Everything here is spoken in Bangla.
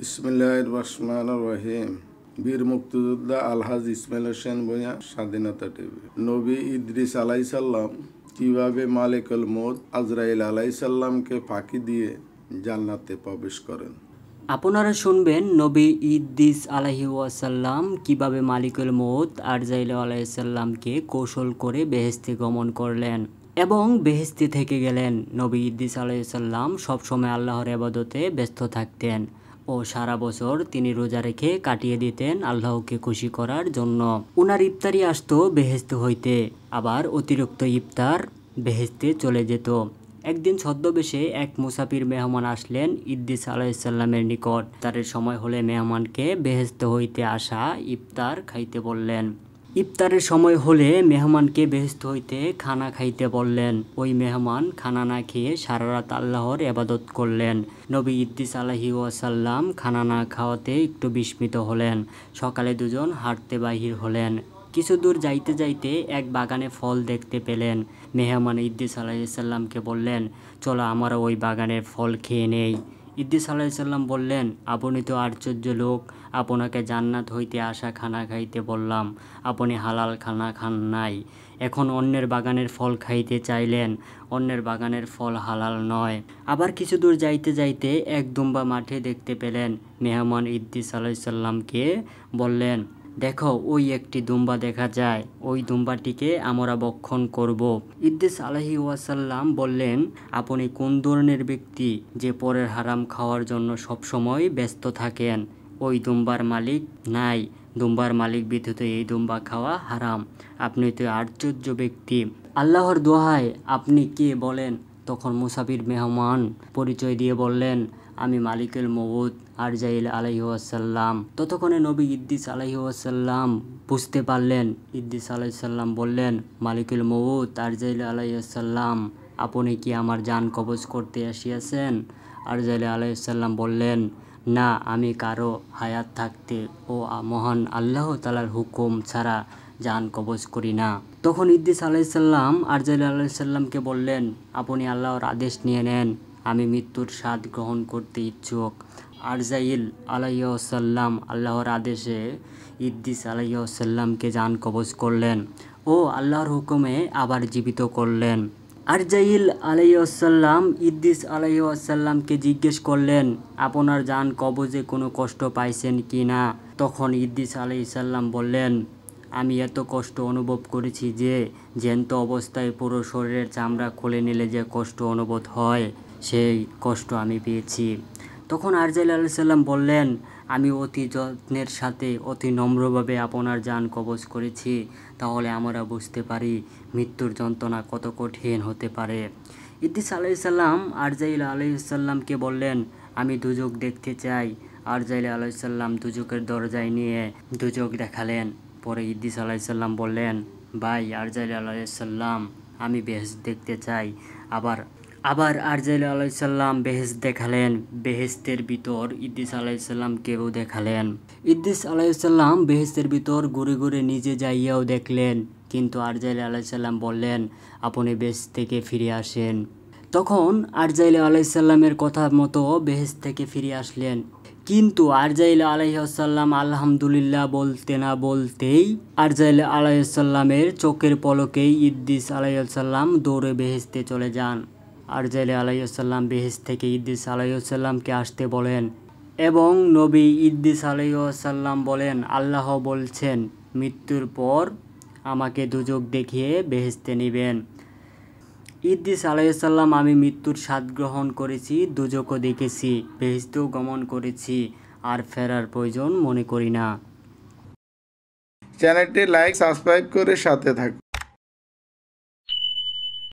বিসমিল্লাহ রহিম বীর মুক্তিযোদ্ধা আলহাজ ইসমাইল হোসেন ভূঁয়া স্বাধীনতা টিভি নবী ইদ্রিস আলাইসাল্লাম কিভাবে মালিকুল মোদ আজরাইল আলাইসাল্লামকে ফাঁকি দিয়ে জান্নাতে প্রবেশ করেন আপনারা শুনবেন নবী ইদ্দিস আলহি ওয়াসাল্লাম কিভাবে মালিকুল মৌত আরজাইল আলাইসাল্লামকে কৌশল করে বেহেস্তি গমন করলেন এবং বেহেস্তি থেকে গেলেন নবী ইদ্দিস আলাইসাল্লাম সবসময় আল্লাহর আবাদতে ব্যস্ত থাকতেন ও সারা বছর তিনি রোজা রেখে কাটিয়ে দিতেন আল্লাহকে খুশি করার জন্য উনার ইফতারি আসতো বেহেস্ত হইতে আবার অতিরিক্ত ইফতার বেহেস্তে চলে যেত একদিন ছদ্মবেশে এক মুসাফির মেহমান আসলেন ইদ্দিস আলাইসাল্লামের নিকট তারের সময় হলে মেহমানকে বেহেস্ত হইতে আসা ইফতার খাইতে বললেন ইফতারের সময় হলে মেহমানকে ব্যস্ত হইতে খানা খাইতে বললেন ওই মেহমান খানা না খেয়ে সারা রাত আল্লাহর এবাদত করলেন নবী ইদ্দিস আলহি ওয়াসাল্লাম খানা না খাওয়াতে একটু বিস্মিত হলেন সকালে দুজন হাঁটতে বাহির হলেন কিছু দূর যাইতে যাইতে এক বাগানে ফল দেখতে পেলেন মেহমান ইদ্দিস আলাইসাল্লামকে বললেন চলো আমারও ওই বাগানের ফল খেয়ে নেই ইদ্দিস আলাইসাল্লাম বললেন আপনি তো আশ্চর্য লোক আপনাকে জান্নাত হইতে আসা খানা খাইতে বললাম আপনি হালাল খানা খান নাই এখন অন্যের বাগানের ফল খাইতে চাইলেন অন্যের বাগানের ফল হালাল নয় আবার কিছু দূর যাইতে যাইতে এক দুম্বা মাঠে দেখতে পেলেন মেহমান ইদ্দিস আলাইসাল্লামকে বললেন দেখো ওই একটি দুম্বা দেখা যায় ওই দুম্বাটিকে আমরা বক্ষণ করব ইদ্দিস আলহি ওয়াসাল্লাম বললেন আপনি কোন ধরনের ব্যক্তি যে পরের হারাম খাওয়ার জন্য সবসময় ব্যস্ত থাকেন ওই দুম্বার মালিক নাই দুম্বার মালিক বিদ্যুতে এই দুম্বা খাওয়া হারাম আপনি তো আশ্চর্য ব্যক্তি আল্লাহর দোহায় আপনি কে বলেন তখন মুসাফির মেহমান পরিচয় দিয়ে বললেন আমি মালিকের মবুদ আরজাইল আলাইসাল্লাম ততক্ষণে নবী ইদ্দিস আলাইসাল্লাম বুঝতে পারলেন ইদ্দিস আলাইসাল্লাম বললেন মালিকুল মৌত আরজাইল আলাইসাল্লাম আপনি কি আমার যান কবজ করতে আসিয়াছেন আরজাইল আলাইসাল্লাম বললেন না আমি কারো হায়াত থাকতে ও মহান আল্লাহ তালার হুকুম ছাড়া যান কবজ করি না তখন ইদ্দিস আলাইসাল্লাম আরজাইল আলাইসাল্লামকে বললেন আপনি আল্লাহর আদেশ নিয়ে নেন আমি মৃত্যুর স্বাদ গ্রহণ করতে ইচ্ছুক আরজাইল আলাইসাল্লাম আল্লাহর আদেশে ইদ্দিস আলাইসাল্লামকে যান কবজ করলেন ও আল্লাহর হুকুমে আবার জীবিত করলেন আরজাইল আলাইসাল্লাম ইদ্দিস আলাইসাল্লামকে জিজ্ঞেস করলেন আপনার যান কবজে কোনো কষ্ট পাইছেন কি না তখন ইদ্দিস আলাইসাল্লাম বললেন আমি এত কষ্ট অনুভব করেছি যে জ্যান্ত অবস্থায় পুরো শরীরের চামড়া খুলে নিলে যে কষ্ট অনুভব হয় সেই কষ্ট আমি পেয়েছি তখন আরজাইল আল্লাহ সাল্লাম বললেন আমি অতি যত্নের সাথে অতি নম্রভাবে আপনার যান কবজ করেছি তাহলে আমরা বুঝতে পারি মৃত্যুর যন্ত্রণা কত কঠিন হতে পারে ইদ্দিস আলাইসাল্লাম আরজাইল আলাইসাল্লামকে বললেন আমি দুজক দেখতে চাই আরজাইল আলাইসাল্লাম দুজকের দরজায় নিয়ে দুজক দেখালেন পরে ইদ্দিস আলাইসাল্লাম বললেন ভাই আরজাইল আলাইসাল্লাম আমি বেহেস দেখতে চাই আবার আবার আরজাইল আলাইসাল্লাম বেহেস দেখালেন বেহেস্তের ভিতর ইদ্দিস আলাইসাল্লামকেও দেখালেন ইদ্দিস আলাইসাল্লাম বেহেস্তের ভিতর ঘুরে ঘুরে নিজে যাইয়াও দেখলেন কিন্তু আরজাইল আলাইসাল্লাম বললেন আপনি বেশ থেকে ফিরে আসেন তখন আরজাইল আলাইসাল্লামের কথা মতো বেহেস থেকে ফিরে আসলেন কিন্তু আরজাইল আলাইসাল্লাম আলহামদুলিল্লাহ বলতে না বলতেই আরজাইল আলাইসাল্লামের চোখের পলকেই ইদ্দিস আলাইসাল্লাম দৌড়ে বেহেস্তে চলে যান আরজাইল আলাইসাল্লাম বেহেস থেকে ইদ্দিস আলাইসাল্লামকে আসতে বলেন এবং নবী ইদ্দিস আলাইসাল্লাম বলেন আল্লাহ বলছেন মৃত্যুর পর আমাকে দুযোগ দেখিয়ে বেহেস্তে নেবেন ইদ্দিস আলাইসাল্লাম আমি মৃত্যুর স্বাদ গ্রহণ করেছি দুজকও দেখেছি বেহেস্তেও গমন করেছি আর ফেরার প্রয়োজন মনে করি না চ্যানেলটি লাইক সাবস্ক্রাইব করে সাথে থাকুন